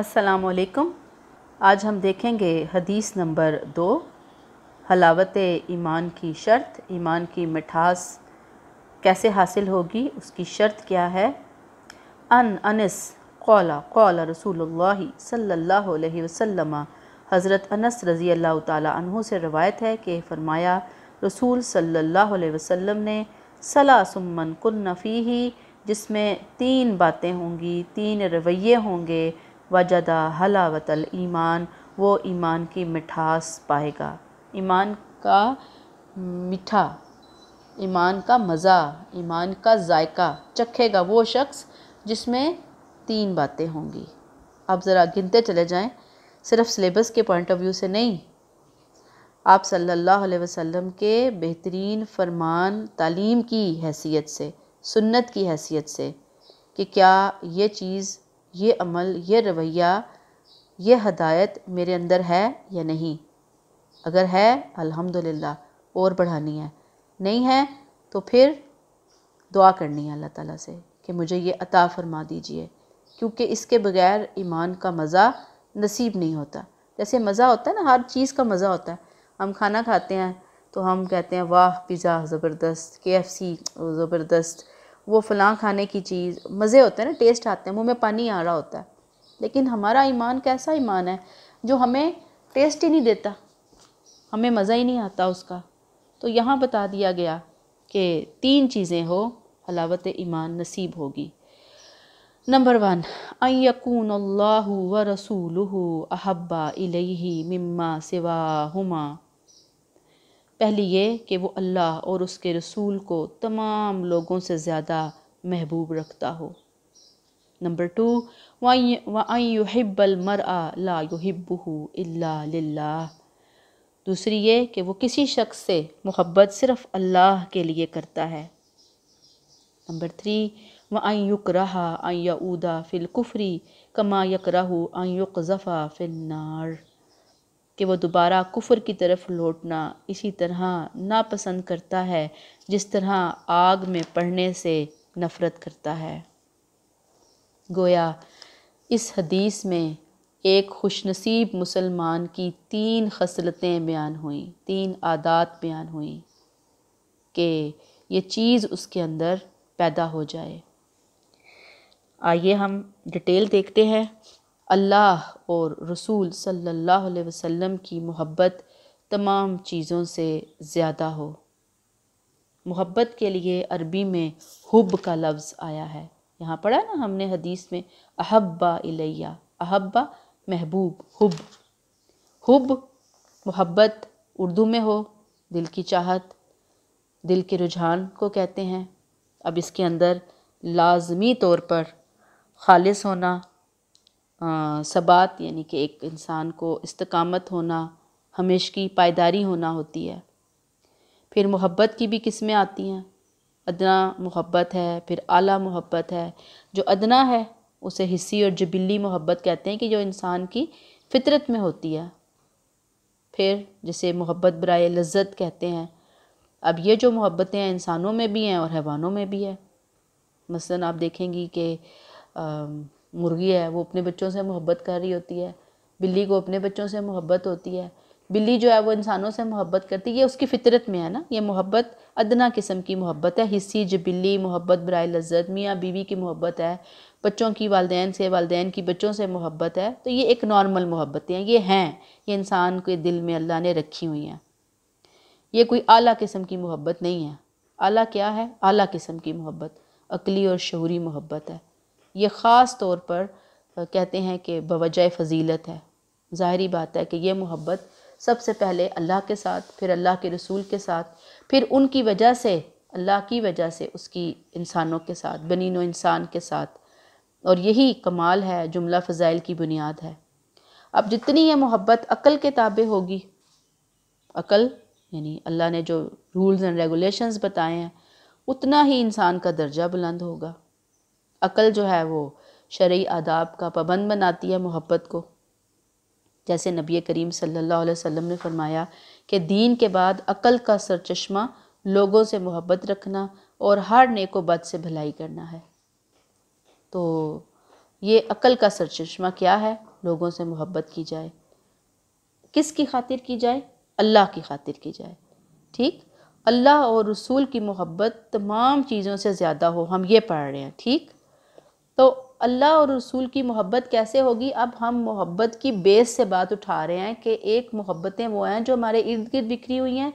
अस्सलाम वालेकुम आज हम देखेंगे हदीस नंबर दो हलावत ईमान की शर्त ईमान की मिठास कैसे हासिल होगी उसकी शर्त क्या है अन अनस कौला कौला रसूल सल्लल्लाहु अलैहि वसल्लम हज़रत अनस रज़ी अल्लाह तहों से रवायत है कि फ़रमाया रसूल सल्लल्लाहु अलैहि वसल्लम ने सला सुमन कन ही जिसमें तीन बातें होंगी तीन रवैये होंगे वजदा हलावतल ईमान वो ईमान की मिठास पाएगा ईमान का मीठा ईमान का मज़ा ईमान का जायका चखेगा वो शख्स जिसमें तीन बातें होंगी आप ज़रा गिनते चले जाएं सिर्फ सिलेबस के पॉइंट ऑफ व्यू से नहीं आप सल्लल्लाहु अलैहि वसल्लम के बेहतरीन फरमान तालीम की हैसियत से सुन्नत की हैसियत से कि क्या ये चीज़ ये अमल ये रवैया ये हदायत मेरे अंदर है या नहीं अगर है अल्हम्दुलिल्लाह और बढ़ानी है नहीं है तो फिर दुआ करनी है अल्लाह ताला से कि मुझे ये अता फरमा दीजिए क्योंकि इसके बगैर ईमान का मज़ा नसीब नहीं होता जैसे मज़ा होता है ना हर चीज़ का मज़ा होता है हम खाना खाते हैं तो हम कहते हैं वाह पिज़्ज़ा ज़बरदस्त के एफ़ सी ज़बरदस्त वो फलां खाने की चीज़ मज़े होते हैं ना टेस्ट आते हैं मुंह में पानी आ रहा होता है लेकिन हमारा ईमान कैसा ईमान है जो हमें टेस्ट ही नहीं देता हमें मज़ा ही नहीं आता उसका तो यहाँ बता दिया गया कि तीन चीज़ें हो हलावत ईमान नसीब होगी नंबर वन अयकून अल्लाह व रसूल अहब्बा इलही मम्मा सिवा हुमा पहली ये कि वो अल्लाह और उसके रसूल को तमाम लोगों से ज़्यादा महबूब रखता हो नंबर टू हिब्बल मर ला दूसरी ये कि वो किसी शख्स से मोहब्बत सिर्फ़ अल्लाह के लिए करता है नंबर थ्री व युक रहा आया फ़िलकुफ़री कमा यक रहू आयुक ज़फ़ा फ़िलनार कि वो दोबारा कुफर की तरफ लौटना इसी तरह नापसंद करता है जिस तरह आग में पढ़ने से नफ़रत करता है गोया इस हदीस में एक खुशनसीब मुसलमान की तीन खसलतें बयान हुई तीन आदात बयान हुई कि ये चीज़ उसके अंदर पैदा हो जाए आइए हम डिटेल देखते हैं अल्लाह और रसूल सल्लल्लाहु अलैहि वसल्लम की मोहब्बत तमाम चीज़ों से ज़्यादा हो मोहब्बत के लिए अरबी में हुब का लफ्ज़ आया है यहाँ पढ़ा ना हमने हदीस में अहब्बा इलैया अहब्बा महबूब हुब हुब मोहब्बत उर्दू में हो दिल की चाहत दिल के रुझान को कहते हैं अब इसके अंदर लाजमी तौर पर खालिस होना सबात यानी कि एक इंसान को इस्तकामत होना हमेश की पायदारी होना होती है फिर मोहब्बत की भी किस्में आती हैं अदना मोहब्बत है फिर आला मोहब्बत है जो अदना है उसे हिस्सी और जबिली मोहब्बत कहते हैं कि जो इंसान की फितरत में होती है फिर जिसे मोहब्बत बरए लज्जत कहते हैं अब ये जो मोहब्बतें हैं इंसानों में भी हैं और हैवानों में भी है मसलन आप देखेंगी कि मुर्गी है वो अपने बच्चों से मोहब्बत कर रही होती है बिल्ली को अपने बच्चों से मोहब्बत होती है बिल्ली जो है वो इंसानों से मोहब्बत करती है ये उसकी फितरत में है ना ये मोहब्बत अदना किस्म की मोहब्बत है हिस्सी बिल्ली मोहब्बत बर लज्जत मियाँ बीवी की मोहब्बत है बच्चों की वालदेन से वालदेन की बच्चों से मोहब्बत है तो ये एक नॉर्मल मोहब्बतें हैं ये हैं ये इंसान के दिल में अल्लाह ने रखी हुई हैं ये कोई अली किस्म की मोहब्बत नहीं है अली क्या है अली किस्म की मोहब्बत अकली और शहरी मोहब्बत है ये ख़ास तौर पर कहते हैं कि बवजह फजीलत है ज़ाहरी बात है कि यह मोहब्बत सबसे पहले अल्लाह के साथ फिर अल्लाह के रसूल के साथ फिर उनकी वजह से अल्लाह की वजह से उसकी इंसानों के साथ बनीनो इंसान के साथ और यही कमाल है जुमला फ़ज़ाइल की बुनियाद है अब जितनी ये मोहब्बत अक़ल के ताबे होगी अक़ल यानी अल्लाह ने जो रूल्स एंड रेगुलेशंस बताए हैं उतना ही इंसान का दर्जा बुलंद होगा अकल जो है वो शर्य आदाब का पाबंद बनाती है मोहब्बत को जैसे नबी करीम सल्लल्लाहु अलैहि वसल्लम ने फरमाया कि दीन के बाद अकल का सरचश्मा लोगों से मोहब्बत रखना और हर नेको बद से भलाई करना है तो ये अकल का सरचश्मा क्या है लोगों से मोहब्बत की जाए किस की खातिर की जाए अल्लाह की खातिर की जाए ठीक अल्लाह और रसूल की मोहब्बत तमाम चीज़ों से ज़्यादा हो हम ये पढ़ रहे हैं ठीक तो अल्लाह और रसूल की मोहब्बत कैसे होगी अब हम मोहब्बत की बेस से बात उठा रहे हैं कि एक मोहब्बतें वो हैं जो हमारे इर्द गिर्द बिखरी हुई हैं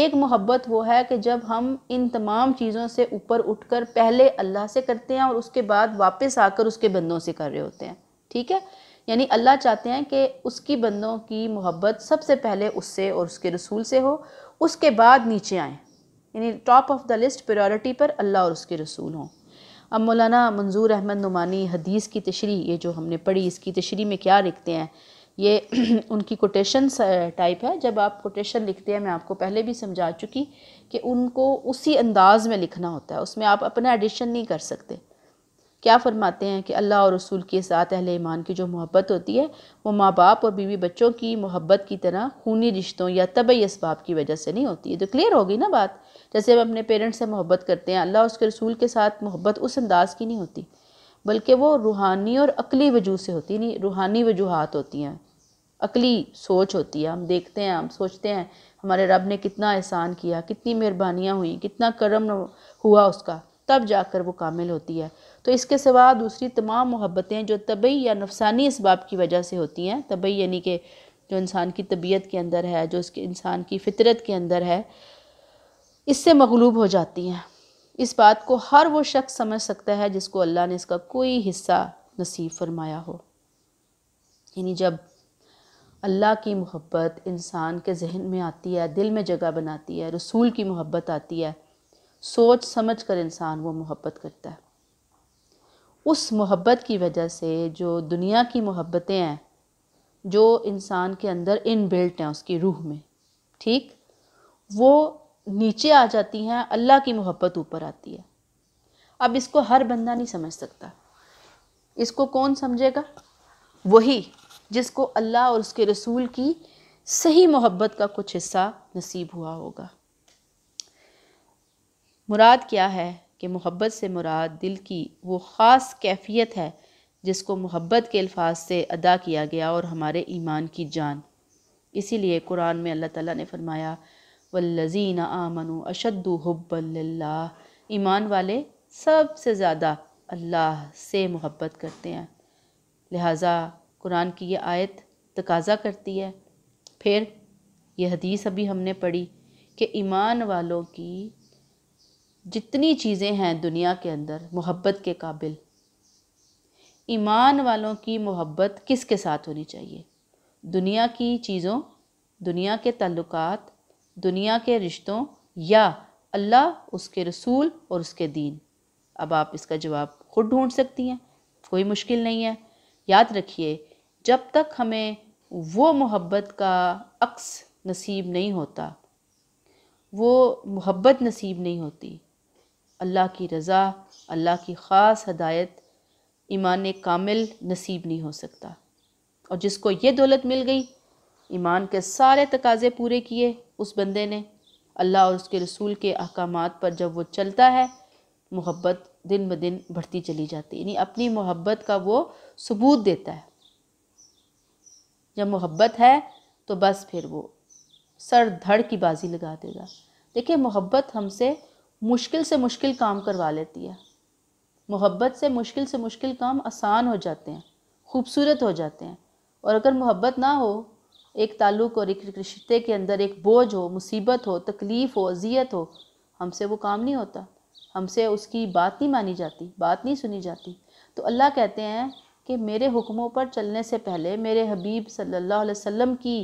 एक मोहब्बत वो है कि जब हम इन तमाम चीज़ों से ऊपर उठकर पहले अल्लाह से करते हैं और उसके बाद वापस आकर उसके बंदों से कर रहे होते हैं ठीक है यानी अल्लाह चाहते हैं कि उसकी बंदों की मोहब्बत सबसे पहले उससे और उसके रसूल से हो उसके बाद नीचे आएँ यानी top of the list priority पर अल्लाह और उसके रसूल हों अब मौलाना मंजूर अहमद नुमानी हदीस की तशरी ये जो हमने पढ़ी इसकी तशरी में क्या लिखते हैं ये उनकी कोटेशन टाइप uh, है जब आप कोटेशन लिखते हैं मैं आपको पहले भी समझा चुकी कि उनको उसी अंदाज में लिखना होता है उसमें आप अपना एडिशन नहीं कर सकते क्या फरमाते हैं कि अल्लाह और रसूल के साथ अहल ईमान की जो मोहब्बत होती है वो माँ बाप और बीवी बच्चों की मोहब्बत की तरह खूनी रिश्तों या तबई इसबाब की वजह से नहीं होती है तो क्लियर होगी ना बात जैसे हम अपने पेरेंट्स से मोहब्बत करते हैं अल्लाह उसके रसूल के साथ मोहब्बत उस अंदाज की नहीं होती बल्कि वो रूहानी और अकली वजूह से होती नहीं रूहानी वजूहत होती हैं अकली सोच होती है हम देखते हैं हम सोचते हैं हमारे रब ने कितना एहसान किया कितनी मेहरबानियाँ हुई कितना करम हुआ उसका तब जाकर वो कामिल होती है तो इसके सिवा दूसरी तमाम मोहब्बतें जो तबई या नफसानी इसबाब की वजह से होती हैं तबई यानी कि जो इंसान की तबीयत के अंदर है जो उसके इंसान की फितरत के अंदर है इससे मगलूब हो जाती हैं इस बात को हर वो शख्स समझ सकता है जिसको अल्लाह ने इसका कोई हिस्सा नसीब फरमाया हो यानी जब अल्लाह की मोहब्बत इंसान के जहन में आती है दिल में जगह बनाती है रसूल की मोहब्बत आती है सोच समझ कर इंसान वो मोहब्बत करता है उस मोहब्बत की वजह से जो दुनिया की मोहब्बतें हैं जो इंसान के अंदर इन बिल्ट हैं उसकी रूह में ठीक वो नीचे आ जाती हैं अल्लाह की मोहब्बत ऊपर आती है अब इसको हर बंदा नहीं समझ सकता इसको कौन समझेगा वही जिसको अल्लाह और उसके रसूल की सही मोहब्बत का कुछ हिस्सा नसीब हुआ होगा मुराद क्या है कि मोहब्बत से मुराद दिल की वो ख़ास कैफियत है जिसको मोहब्बत के अल्फाज से अदा किया गया और हमारे ईमान की जान इसीलिए कुरान में अल्लाह ताला ने फरमाया वल्लजीन आमनु अशद हब्बल्ला ईमान वाले सबसे ज़्यादा अल्लाह से मोहब्बत करते हैं लिहाजा कुरान की ये आयत तकाजा करती है फिर यह हदीस अभी हमने पढ़ी कि ईमान वालों की जितनी चीज़ें हैं दुनिया के अंदर मोहब्बत के काबिल ईमान वालों की मोहब्बत किसके साथ होनी चाहिए दुनिया की चीज़ों दुनिया के तल्लुकात दुनिया के रिश्तों या अल्लाह उसके रसूल और उसके दीन अब आप इसका जवाब खुद ढूंढ सकती हैं कोई मुश्किल नहीं है याद रखिए जब तक हमें वो मोहब्बत का अक्स नसीब नहीं होता वो मोहब्बत नसीब नहीं होती अल्लाह की रज़ा अल्लाह की ख़ास हदायत ईमान कामिल नसीब नहीं हो सकता और जिसको ये दौलत मिल गई ईमान के सारे तकाजे पूरे किए उस बंदे ने अल्लाह और उसके रसूल के अहकाम पर जब वो चलता है मोहब्बत दिन ब दिन बढ़ती चली जाती है यानी अपनी मोहब्बत का वो सबूत देता है जब मोहब्बत है तो बस फिर वो सर धड़ की बाजी लगा देगा देखिए मोहब्बत हमसे मुश्किल से मुश्किल काम करवा लेती है मोहब्बत से मुश्किल से मुश्किल काम आसान हो जाते हैं खूबसूरत हो जाते हैं और अगर मोहब्बत ना हो एक ताल्लुक और एक रिश्ते के अंदर एक बोझ हो मुसीबत हो तकलीफ़ हो अजियत हो हमसे वो काम नहीं होता हमसे उसकी बात नहीं मानी जाती बात नहीं सुनी जाती तो अल्लाह कहते हैं कि मेरे हुक्मों पर चलने से पहले मेरे हबीब सल्लल्लाहु अलैहि वसल्लम की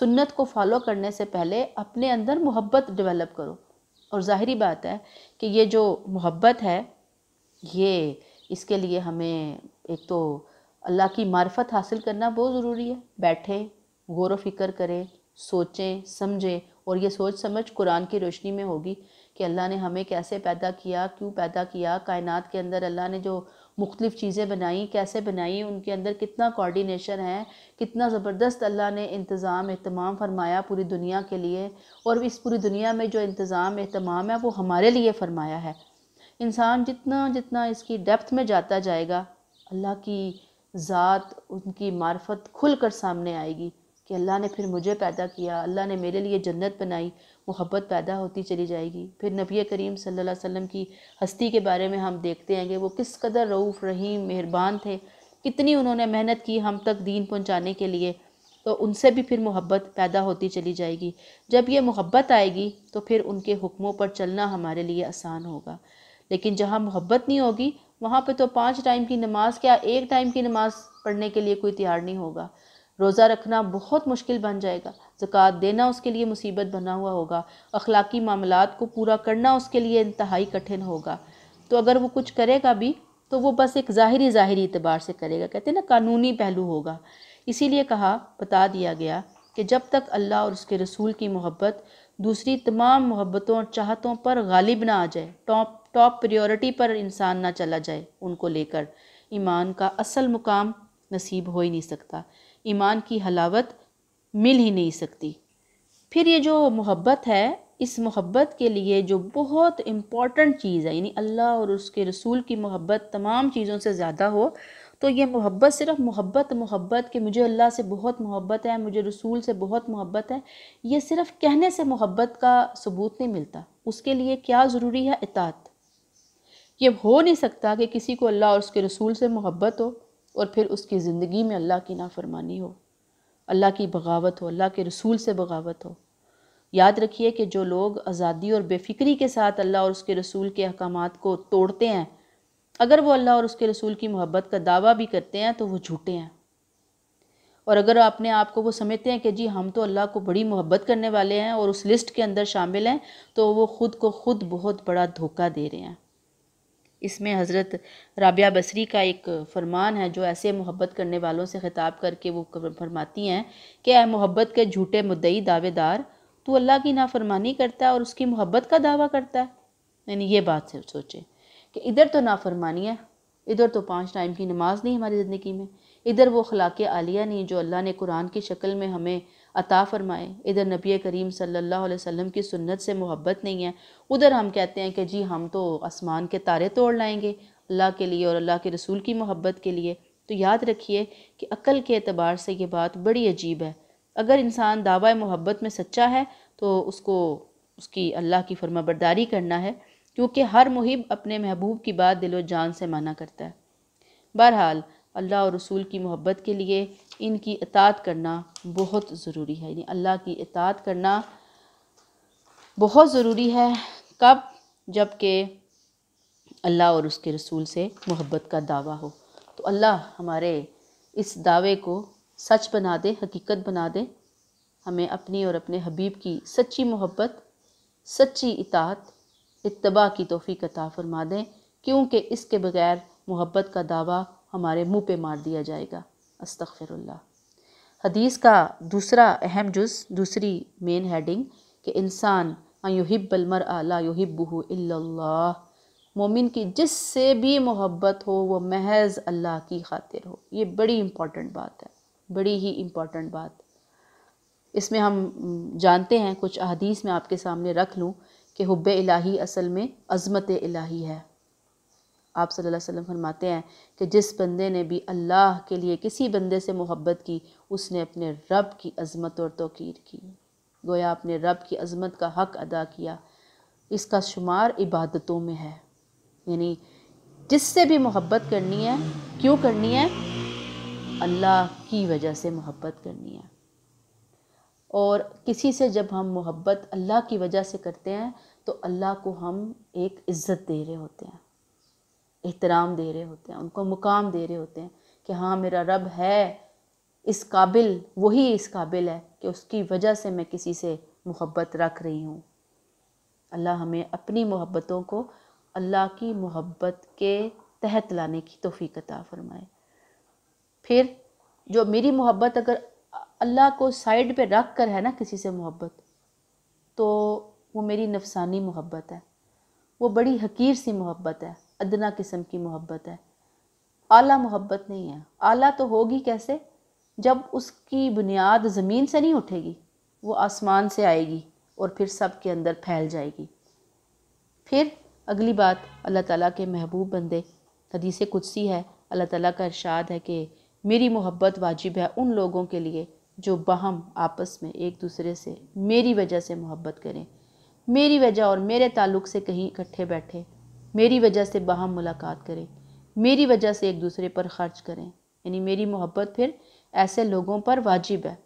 सुन्नत को फॉलो करने से पहले अपने अंदर मोहब्बत डेवलप करो और ज़ाहरी बात है कि ये जो मोहब्बत है ये इसके लिए हमें एक तो अल्लाह की मार्फत हासिल करना बहुत ज़रूरी है बैठें गौर फिक्र करें सोचें समझें और ये सोच समझ कुरान की रोशनी में होगी कि अल्लाह ने हमें कैसे पैदा किया क्यों पैदा किया कायनात के अंदर अल्लाह ने जो मुख्तलिफ़ चीज़ें बनाई कैसे बनाई उनके अंदर कितना कोऑर्डिनेशन है कितना ज़बरदस्त अल्लाह ने इंतज़ाम अहतमाम फरमाया पूरी दुनिया के लिए और इस पूरी दुनिया में जो इंतज़ाम अहतमाम है वो हमारे लिए फ़रमाया है इंसान जितना जितना इसकी डेप्थ में जाता जाएगा अल्लाह की ज़ात उनकी मार्फत खुल कर सामने आएगी कि अल्लाह ने फिर मुझे पैदा किया अल्लाह ने मेरे लिए जन्नत बनाई मोहब्बत पैदा होती चली जाएगी फिर नबी करीम सल्लल्लाहु अलैहि वसल्लम की हस्ती के बारे में हम देखते हैं कि वो किस कदर रऊफ़ रहीम मेहरबान थे कितनी उन्होंने मेहनत की हम तक दीन पहुँचाने के लिए तो उनसे भी फिर मोहब्बत पैदा होती चली जाएगी जब ये मोहब्बत आएगी तो फिर उनके हुक्मों पर चलना हमारे लिए आसान होगा लेकिन जहाँ मोहब्बत नहीं होगी वहाँ पे तो पांच टाइम की नमाज क्या एक टाइम की नमाज पढ़ने के लिए कोई तैयार नहीं होगा रोज़ा रखना बहुत मुश्किल बन जाएगा ज़क़़त देना उसके लिए मुसीबत बना हुआ होगा अखलाकी मामला को पूरा करना उसके लिए इंतहाई कठिन होगा तो अगर वो कुछ करेगा भी तो वो बस एक ज़ाहरी ज़ाहरी अतबार से करेगा कहते हैं ना कानूनी पहलू होगा इसीलिए कहा बता दिया गया कि जब तक अल्लाह और उसके रसूल की मोहब्बत दूसरी तमाम मोहब्बतों और चाहतों पर गालिब ना आ जाए टॉप टॉप प्रियोरिटी पर इंसान ना चला जाए उनको लेकर ईमान का असल मुकाम नसीब हो ही नहीं सकता ईमान की हलावत मिल ही नहीं सकती फिर ये जो मोहब्बत है इस मोहब्बत के लिए जो बहुत इम्पॉर्टेंट चीज़ है यानी अल्लाह और उसके रसूल की मोहब्बत तमाम चीज़ों से ज़्यादा हो तो ये मोहब्बत सिर्फ मोहब्बत मोहब्बत कि मुझे अल्लाह से बहुत मोहब्बत है मुझे रसूल से बहुत मोहब्बत है ये सिर्फ कहने से मोहब्बत का सबूत नहीं मिलता उसके लिए क्या ज़रूरी है इतात ये हो नहीं सकता कि किसी को अल्लाह और उसके रसूल से मोहब्बत हो और फिर उसकी ज़िंदगी में अल्लाह की नाफरमानी हो अल्लाह की बगावत हो अल्लाह के रसूल से बगावत हो याद रखिए कि जो लोग आज़ादी और बेफिक्री के साथ अल्लाह और उसके रसूल के अहकाम को तोड़ते हैं अगर वो अल्लाह और उसके रसूल की मोहब्बत का दावा भी करते हैं तो वो झूठे हैं और अगर अपने आप को वो समझते हैं कि जी हम तो अल्लाह को बड़ी मोहब्बत करने वाले हैं और उस लिस्ट के अंदर शामिल हैं तो वो ख़ुद को ख़ुद बहुत बड़ा धोखा दे रहे हैं इसमें हज़रत राबिया बसरी का एक फरमान है जो ऐसे मोहब्बत करने वालों से ख़िताब करके वो फरमाती हैं कि अः मोहब्बत के झूठे मुद्दई दावेदार तो अल्लाह की नाफरमानी करता है और उसकी मोहब्बत का दावा करता है यानी ये बात से सोचे कि इधर तो नाफरमानी है इधर तो पाँच टाइम की नमाज नहीं हमारी ज़िंदगी में इधर वो खलाक आलिया नहीं जो अल्लाह ने कुरान की शक्ल में हमें अता फ़रमाएँ इधर नबी करीम सल्लल्लाहु अलैहि वसल्लम की सुन्नत से मोहब्बत नहीं है उधर हम कहते हैं कि जी हम तो आसमान के तारे तोड़ लाएंगे अल्लाह के लिए और अल्लाह के रसूल की मोहब्बत के लिए तो याद रखिए कि अक्ल के अतबार से ये बात बड़ी अजीब है अगर इंसान दावा मोहब्बत में सच्चा है तो उसको उसकी अल्लाह की फर्माबरदारी करना है क्योंकि हर मुहिब अपने महबूब की बात दिलो जान से माना करता है बहरहाल अल्लाह और रसूल की मोहब्बत के लिए इनकी इतात करना बहुत ज़रूरी है यानी अल्लाह की इतात करना बहुत ज़रूरी है कब जबकि अल्लाह और उसके रसूल से मोहब्बत का दावा हो तो अल्लाह हमारे इस दावे को सच बना दे हकीकत बना दे हमें अपनी और अपने हबीब की सच्ची मोहब्बत सच्ची इतात इतबा की तोहफ़ी का फरमा दें क्योंकि इसके बगैर मोहब्बत का दावा हमारे मुंह पे मार दिया जाएगा अस्तफ़िरल्ला हदीस का दूसरा अहम जुज़ दूसरी मेन हेडिंग कि इंसान अयुहिबलमर आला युहिबू इल्ला मोमिन की जिससे भी मोहब्बत हो वो महज अल्लाह की खातिर हो ये बड़ी इम्पॉर्टेंट बात है बड़ी ही इम्पॉर्टेंट बात इसमें हम जानते हैं कुछ अहदीस में आपके सामने रख लूँ कि हब्ब इलाही असल में अज़मत इलाही है आप सल्लल्लाहु अलैहि वसल्लम फरमाते हैं कि जिस बंदे ने भी अल्लाह के लिए किसी बंदे से मोहब्बत की उसने अपने रब की अज़मत और तोकीर की गोया अपने रब की अज़मत का हक़ अदा किया इसका शुमार इबादतों में है यानी जिससे भी मोहब्बत करनी है क्यों करनी है अल्लाह की वजह से मोहब्बत करनी है और किसी से जब हम मोहब्बत अल्लाह की वजह से करते हैं तो अल्लाह को हम एक इज़्ज़त दे रहे होते हैं एहतराम दे रहे होते हैं उनको मुकाम दे रहे होते हैं कि हाँ मेरा रब है इस काबिल वही इस काबिल है कि उसकी वजह से मैं किसी से मोहब्बत रख रही हूँ अल्लाह हमें अपनी मोहब्बतों को अल्लाह की मोहब्बत के तहत लाने की तोफ़ी अता फरमाए फिर जो मेरी मोहब्बत अगर अल्लाह को साइड पे रख कर है ना किसी से मोहब्बत तो वो मेरी नफसानी मोहब्बत है वो बड़ी हकीर सी मोहब्बत है अदना किस्म की मोहब्बत है आला मोहब्बत नहीं है आला तो होगी कैसे जब उसकी बुनियाद ज़मीन से नहीं उठेगी वो आसमान से आएगी और फिर सब के अंदर फैल जाएगी फिर अगली बात अल्लाह ताला के महबूब बंदे हदीस कुदसी है अल्लाह ताला का इरशाद है कि मेरी मोहब्बत वाजिब है उन लोगों के लिए जो बहम आपस में एक दूसरे से मेरी वजह से मोहब्बत करें मेरी वजह और मेरे ताल्लुक़ से कहीं इकट्ठे बैठे मेरी वजह से बाहम मुलाकात करें मेरी वजह से एक दूसरे पर खर्च करें यानी मेरी मोहब्बत फिर ऐसे लोगों पर वाजिब है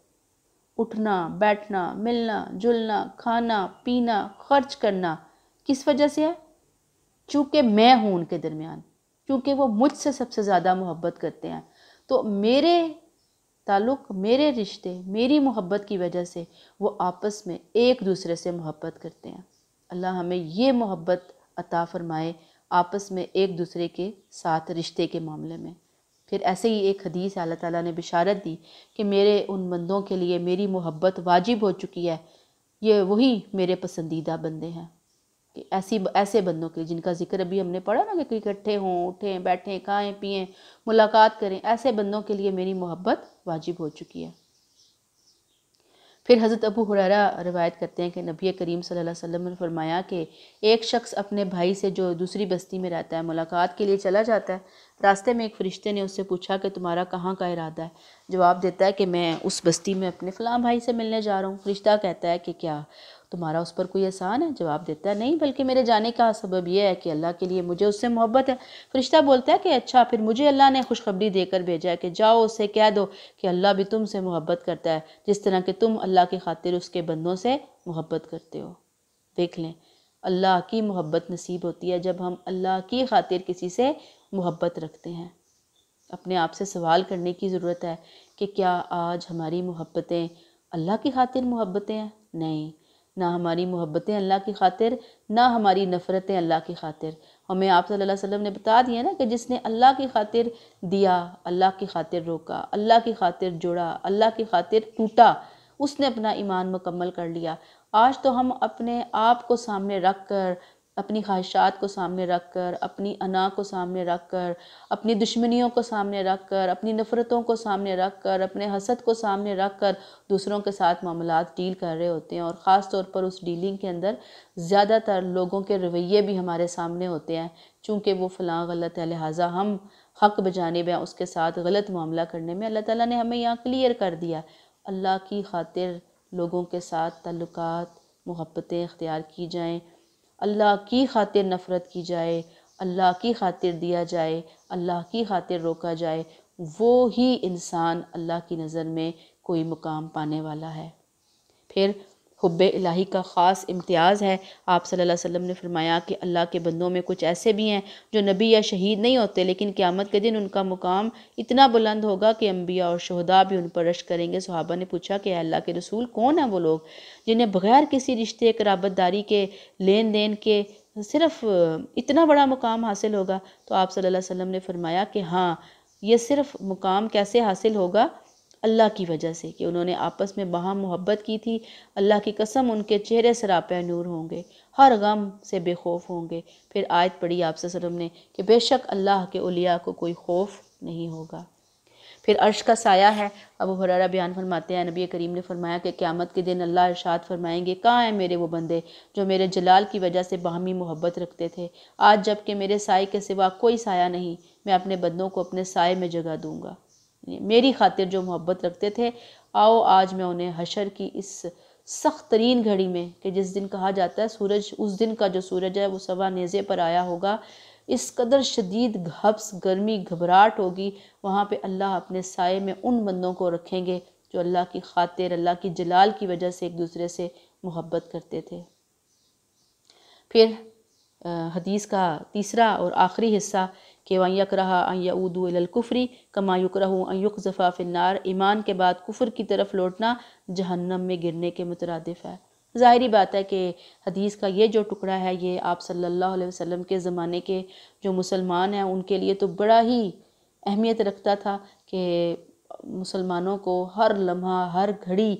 उठना बैठना मिलना जुलना खाना पीना खर्च करना किस वजह से है चूँकि मैं हूँ उनके दरमियान क्योंकि वो मुझसे सबसे ज़्यादा मोहब्बत करते हैं तो मेरे ताल्लुक़ मेरे रिश्ते मेरी मोहब्बत की वजह से वो आपस में एक दूसरे से मोहब्बत करते हैं अल्लाह हमें ये मोहब्बत अता फ़रमाए आपस में एक दूसरे के साथ रिश्ते के मामले में फिर ऐसे ही एक हदीस है अल्लाह ताला ने बिशारत दी कि मेरे उन बंदों के लिए मेरी मोहब्बत वाजिब हो चुकी है ये वही मेरे पसंदीदा बंदे हैं कि ऐसी ऐसे बंदों के लिए जिनका जिक्र अभी हमने पढ़ा ना कि इकट्ठे हों उठें बैठें खाएँ पिएँ मुलाकात करें ऐसे बंदों के लिए मेरी मोहब्बत वाजिब हो चुकी है फिर हज़रत अबू हुरारा रवायत करते हैं कि नबी करीम सल्लल्लाहु अलैहि वसल्लम ने फरमाया कि एक शख्स अपने भाई से जो दूसरी बस्ती में रहता है मुलाकात के लिए चला जाता है रास्ते में एक फ़रिश्ते ने उससे पूछा कि तुम्हारा कहाँ का इरादा है जवाब देता है कि मैं उस बस्ती में अपने फ़लाँ भाई से मिलने जा रहा हूँ फ़रिश्ता कहता है कि क्या तुम्हारा उस पर कोई एहसान है जवाब देता है नहीं बल्कि मेरे जाने का सबब यह है कि अल्लाह के लिए मुझे उससे मोहब्बत है फरिश्ता बोलता है कि अच्छा फिर मुझे अल्लाह ने खुशखबरी देकर भेजा है कि जाओ उससे कह दो कि अल्लाह भी तुम से मोहब्बत करता है जिस तरह कि तुम अल्लाह की खातिर उसके बंदों से मोहब्बत करते हो देख लें अल्लाह की मोहब्बत नसीब होती है जब हम अल्लाह की खातिर किसी से मोहब्बत रखते हैं अपने आप से सवाल करने की ज़रूरत है कि क्या आज हमारी मोहब्बतें अल्लाह की खातिर मोहब्बतें हैं नहीं ना हमारी मोहब्बतें अल्लाह की खातिर ना हमारी नफ़रतें अल्लाह की खातिर हमें आप सल्लल्लाहु अलैहि वसल्लम ने बता दिया ना कि जिसने अल्लाह की खातिर दिया अल्लाह की खातिर रोका अल्लाह की खातिर जुड़ा अल्लाह की खातिर टूटा उसने अपना ईमान मुकम्मल कर लिया आज तो हम अपने आप को सामने रख कर अपनी ख्वाहिशात को सामने रख कर अपनी अना को सामने रख कर अपनी दुश्मनियों को सामने रख कर अपनी नफ़रतों को सामने रख कर अपने हसद को सामने रख कर दूसरों के साथ मामला डील कर रहे होते हैं और ख़ास तौर पर उस डीलिंग के अंदर ज़्यादातर लोगों के रवैये भी हमारे सामने होते हैं चूँकि वो फ़लाँ गलत है लिहाजा हम हक बजाने में उसके साथ गलत मामला करने में अल्लाह ताला ने हमें यहाँ क्लियर कर दिया अल्लाह की खातिर लोगों के साथ तल्लुकात मोहब्बतें इख्तियार की जाएँ अल्लाह की खातिर नफ़रत की जाए अल्लाह की खातिर दिया जाए अल्लाह की खातिर रोका जाए वो ही इंसान अल्लाह की नज़र में कोई मुकाम पाने वाला है फिर हब इलाही का ख़ास इम्तियाज़ है आप सल्लल्लाहु अलैहि वसल्लम ने फरमाया कि अल्लाह के बंदों में कुछ ऐसे भी हैं जो नबी या शहीद नहीं होते लेकिन क़्यामत के दिन उनका मुकाम इतना बुलंद होगा कि अम्बिया और शहदा भी उन पर रश करेंगे सहाबा ने पूछा कि अल्लाह के रसूल कौन हैं वो लोग जिन्हें बग़ैर किसी रिश्ते कराबतदारी के लेन देन के सिर्फ इतना बड़ा मुकाम हासिल होगा तो आप सल्लल्लाहु अलैहि वसल्लम ने फरमाया कि हाँ ये सिर्फ मुकाम कैसे हासिल होगा अल्लाह की वजह से कि उन्होंने आपस में बहा मोहब्बत की थी अल्लाह की कसम उनके चेहरे सरापा नूर होंगे हर गम से बेखौफ होंगे फिर आयत पढ़ी आप सरम ने कि बेशक अल्लाह के उलिया को कोई खौफ नहीं होगा फिर अर्श का साया है अब हरारा बयान फरमाते हैं नबी करीम ने फरमाया कि क़्यामत के दिन अल्लाह इरशाद फरमाएंगे कहाँ हैं मेरे वो बंदे जो मेरे जलाल की वजह से बाहमी मोहब्बत रखते थे आज जबकि मेरे साय के सिवा कोई साया नहीं मैं अपने बंदों को अपने साय में जगह दूँगा मेरी खातिर जो मोहब्बत रखते थे आओ आज मैं उन्हें हशर की इस सख्त तरीन घड़ी में कि जिस दिन कहा जाता है सूरज उस दिन का जो सूरज है वो सवा नेज़े पर आया होगा इस कदर शदीद घब्स गर्मी घबराहट होगी वहाँ पे अल्लाह अपने साय में उन बंदों को रखेंगे जो अल्लाह की खातिर अल्लाह की जलाल की वजह से एक दूसरे से मोहब्बत करते थे फिर हदीस का तीसरा और आखिरी हिस्सा कि रहा यकरहा अन यऊदुलकुफ़री कमा यकरहू अन युकज़फ़ा फ़िनार ईमान के बाद कुफ़र की तरफ लौटना जहन्नम में गिरने के मुतरदफ़ है ज़ाहरी बात है कि हदीस का ये जो टुकड़ा है ये आप सल्ला वसम के ज़माने के जो मुसलमान हैं उनके लिए तो बड़ा ही अहमियत रखता था कि मुसलमानों को हर लम्हा हर घड़ी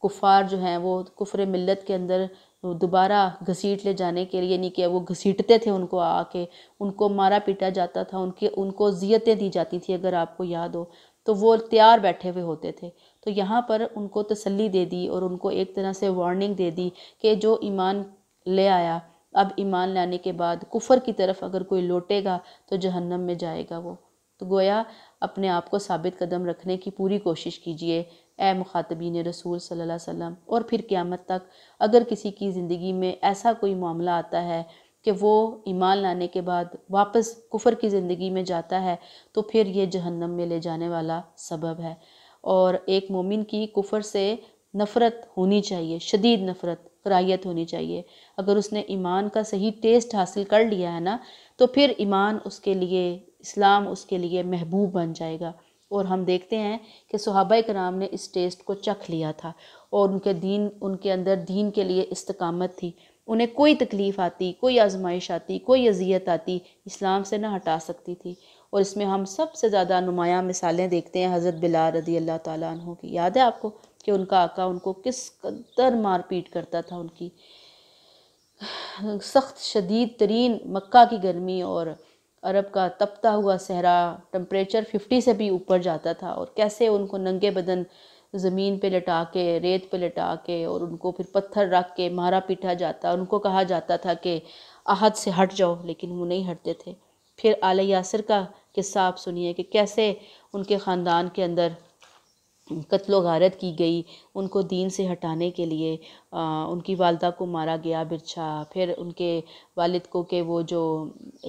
कुफ़ार जो हैं वो कुफर मिलत के अंदर तो दोबारा घसीट ले जाने के लिए नहीं कि वो घसीटते थे उनको आके उनको मारा पीटा जाता था उनके उनको ज़ीतें दी जाती थी अगर आपको याद हो तो वो तैयार बैठे हुए होते थे तो यहाँ पर उनको तसल्ली दे दी और उनको एक तरह से वार्निंग दे दी कि जो ईमान ले आया अब ईमान लाने के बाद कुफर की तरफ अगर कोई लौटेगा तो जहन्नम में जाएगा वो तो गोया अपने आप को साबित कदम रखने की पूरी कोशिश कीजिए ए मुखातबीन रसूल सल्लल्लाहु अलैहि वसल्लम और फिर क़्यामत तक अगर किसी की ज़िंदगी में ऐसा कोई मामला आता है कि वो ईमान लाने के बाद वापस कुफर की ज़िंदगी में जाता है तो फिर ये जहन्नम में ले जाने वाला सबब है और एक मोमिन की कुफर से नफ़रत होनी चाहिए शदीद नफ़रत कराहियत होनी चाहिए अगर उसने ईमान का सही टेस्ट हासिल कर लिया है ना तो फिर ईमान उसके लिए इस्लाम उसके लिए महबूब बन जाएगा और हम देखते हैं कि सहाबा कराम ने इस टेस्ट को चख लिया था और उनके दीन उनके अंदर दीन के लिए इस्तकामत थी उन्हें कोई तकलीफ़ आती कोई आजमाइश आती कोई अजियत आती इस्लाम से ना हटा सकती थी और इसमें हम सबसे ज़्यादा नुमाया मिसालें देखते हैं हज़रत बिला रदी अल्लाह तहों की याद है आपको कि उनका आका उनको किस कदर मार पीट करता था उनकी सख्त शदीद तरीन मक्का की गर्मी और अरब का तपता हुआ सहरा टम्परेचर 50 से भी ऊपर जाता था और कैसे उनको नंगे बदन ज़मीन पे लटा के रेत पे लटा के और उनको फिर पत्थर रख के मारा पीटा जाता उनको कहा जाता था कि आहत से हट जाओ लेकिन वो नहीं हटते थे फिर आल यासर का किस्सा आप सुनिए कि कैसे उनके ख़ानदान के अंदर कत्लो गारत की गई उनको दीन से हटाने के लिए आ, उनकी वालदा को मारा गया बिरछा फिर उनके वालिद को के वो जो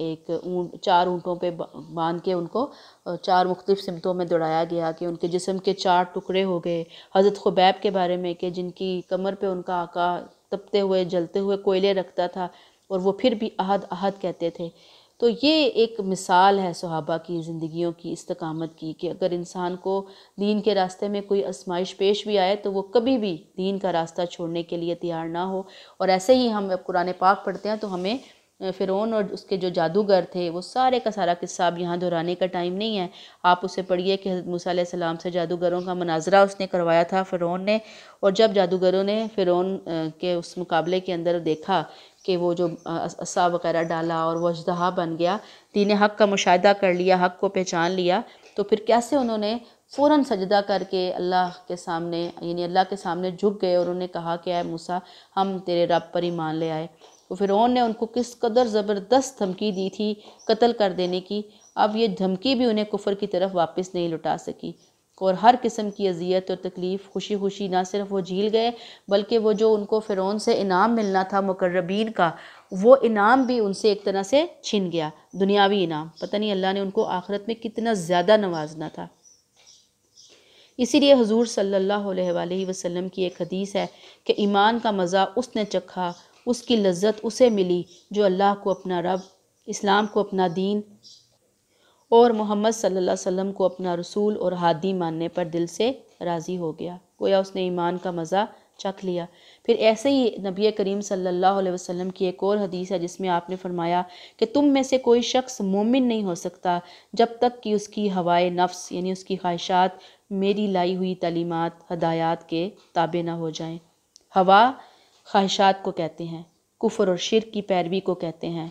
एक ऊँट चार ऊँटों पे बांध के उनको चार मुख्तफ सिमतों में दौड़ाया गया कि उनके जिसम के चार टुकड़े हो गए हज़रत खुबैब के बारे में कि जिनकी कमर पे उनका आका तपते हुए जलते हुए कोयले रखता था और वो फिर भी अहद अहद कहते थे तो ये एक मिसाल है सहाबा की ज़िंदगियों की इस्तकामत की कि अगर इंसान को दीन के रास्ते में कोई आजमाइश पेश भी आए तो वो कभी भी दीन का रास्ता छोड़ने के लिए तैयार ना हो और ऐसे ही हम कुरान पाक पढ़ते हैं तो हमें फ़िरौन और उसके जो जादूगर थे वो सारे का सारा किस्सा अब यहाँ दोहराने का टाइम नहीं है आप उसे पढ़िए कि हज़रत मूसा सलाम से जादूगरों का मनाजरा उसने करवाया था फ़िरौन ने और जब जादूगरों ने फ़िरौन के उस मुकाबले के अंदर देखा कि वो जो असा वगैरह डाला और वह अजदहा बन गया दीन हक़ का मुशाह कर लिया हक़ को पहचान लिया तो फिर कैसे उन्होंने फ़ौर सजदा करके अल्लाह के सामने यानी अल्लाह के सामने झुक गए और उन्होंने कहा कि आए मूसा हम तेरे रब पर ही मान ले आए तो फिर ने उनको किस कदर ज़बरदस्त धमकी दी थी कत्ल कर देने की अब ये धमकी भी उन्हें कुफर की तरफ वापस नहीं लुटा सकी और हर किस्म की अजियत और तकलीफ़ खुशी खुशी ना सिर्फ वो झील गए बल्कि वो जो उनको फ़िरौन से इनाम मिलना था मुकर्रबीन का वो इनाम भी उनसे एक तरह से छिन गया दुनियावी इनाम पता नहीं अल्लाह ने उनको आखरत में कितना ज़्यादा नवाजना था इसीलिए हजूर सल्लल्लाहु अलैहि वसल्लम की एक हदीस है कि ईमान का मज़ा उसने चखा उसकी लज्जत उसे मिली जो अल्लाह को अपना रब इस्लाम को अपना दीन और मोहम्मद सल्लल्लाहु अलैहि वसल्लम को अपना रसूल और हादी मानने पर दिल से राज़ी हो गया गोया उसने ईमान का मज़ा चख लिया फिर ऐसे ही नबी करीम सल्लल्लाहु अलैहि वसल्लम की एक और हदीस है जिसमें आपने फरमाया कि तुम में से कोई शख्स मोमिन नहीं हो सकता जब तक कि उसकी हवाए नफ्स यानी उसकी ख्वाहिशात मेरी लाई हुई तलीमत हदायत के ताबे ना हो जाएं हवा ख्वाहिशात को कहते हैं कुफर और शिर की पैरवी को कहते हैं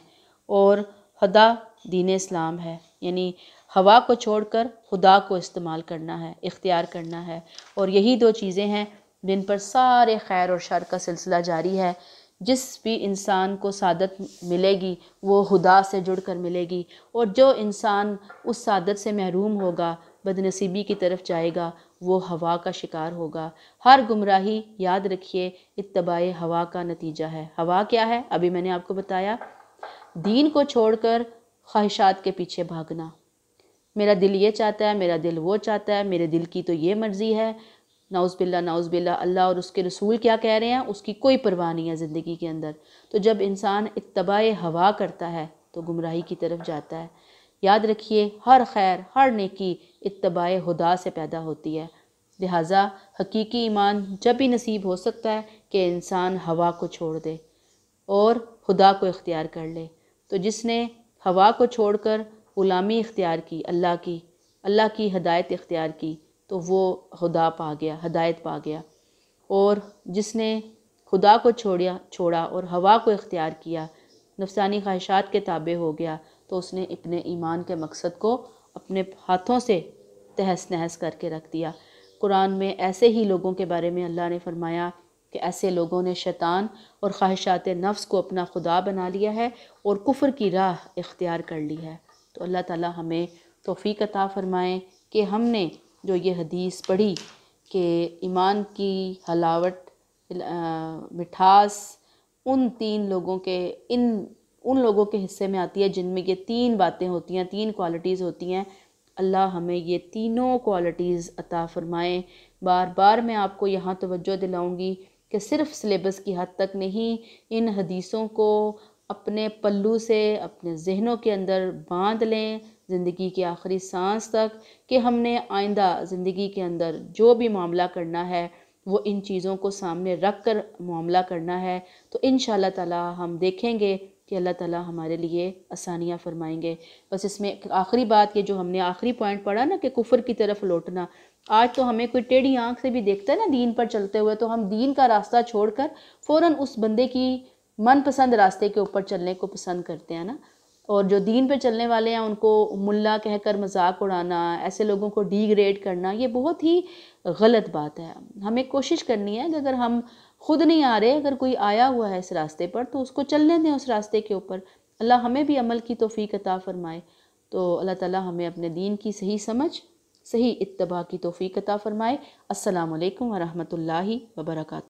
और हदा दीन इस्लाम है यानी हवा को छोड़कर खुदा को इस्तेमाल करना है इख्तियार करना है और यही दो चीज़ें हैं जिन पर सारे खैर और शर का सिलसिला जारी है जिस भी इंसान को सादत मिलेगी वो खुदा से जुड़ कर मिलेगी और जो इंसान उस सादत से महरूम होगा बदनसीबी की तरफ जाएगा वो हवा का शिकार होगा हर गुमराही याद रखिए इतबाए हवा का नतीजा है हवा क्या है अभी मैंने आपको बताया दीन को छोड़कर ख्वाहिशात के पीछे भागना मेरा दिल ये चाहता है मेरा दिल वो चाहता है मेरे दिल की तो ये मर्ज़ी है नाउज़ बिल्ला नाउज़ बिल्ला अल्लाह और उसके रसूल क्या कह रहे हैं उसकी कोई परवाह नहीं है ज़िंदगी के अंदर तो जब इंसान इतबा हवा करता है तो गुमराही की तरफ जाता है याद रखिए हर खैर हर नेकी इतबा हदा से पैदा होती है लिहाजा हकीकी ईमान जब भी नसीब हो सकता है कि इंसान हवा को छोड़ दे और खुदा को इख्तियार कर ले तो जिसने हवा को छोड़कर ग़ुलामी इख्तियार की अल्लाह की अल्लाह की हदायत इख्तियार की तो वो खुदा पा गया हदायत पा गया और जिसने खुदा को छोड़ा छोड़ा और हवा को इख्तियार किया नफसानी ख्वाहिशात के ताबे हो गया तो उसने अपने ईमान के मकसद को अपने हाथों से तहस नहस करके रख दिया कुरान में ऐसे ही लोगों के बारे में अल्लाह ने फरमाया कि ऐसे लोगों ने शैतान और ख्वाहिशात नफ्स को अपना खुदा बना लिया है और कुफर की राह इख्तियार कर ली है तो अल्लाह ताला हमें तोफ़ी अता फ़रमाएँ कि हमने जो ये हदीस पढ़ी कि ईमान की हलावट मिठास उन तीन लोगों के इन उन लोगों के हिस्से में आती है जिनमें ये तीन बातें होती हैं तीन क्वालिटीज़ होती हैं अल्लाह हमें ये तीनों क्वालिटीज़ अता फ़रमाएँ बार बार मैं आपको यहाँ तवज्जो दिलाऊँगी कि सिर्फ सिलेबस की हद तक नहीं इन हदीसों को अपने पल्लू से अपने जहनों के अंदर बांध लें ज़िंदगी के आखिरी सांस तक कि हमने आइंदा ज़िंदगी के अंदर जो भी मामला करना है वो इन चीज़ों को सामने रख कर मामला करना है तो इन ताला हम देखेंगे कि अल्लाह ताला हमारे लिए आसानियाँ फरमाएंगे बस इसमें आखिरी बात ये जो हमने आखिरी पॉइंट पढ़ा ना कि कुफर की तरफ लौटना आज तो हमें कोई टेढ़ी आंख से भी देखता है ना दीन पर चलते हुए तो हम दीन का रास्ता छोड़कर फ़ौर उस बंदे की मनपसंद रास्ते के ऊपर चलने को पसंद करते हैं ना और जो दीन पर चलने वाले हैं उनको मुल्ला कहकर मजाक उड़ाना ऐसे लोगों को डीग्रेड करना ये बहुत ही गलत बात है हमें कोशिश करनी है कि अगर हम खुद नहीं आ रहे अगर कोई आया हुआ है इस रास्ते पर तो उसको चलने दें उस रास्ते के ऊपर अल्लाह हमें भी अमल की तोफ़ी अता फ़रमाए तो अल्लाह ताला हमें अपने दीन की सही समझ सही इतबा की तोफ़ी कता फ़रमाए असलकम वरहमल वबरक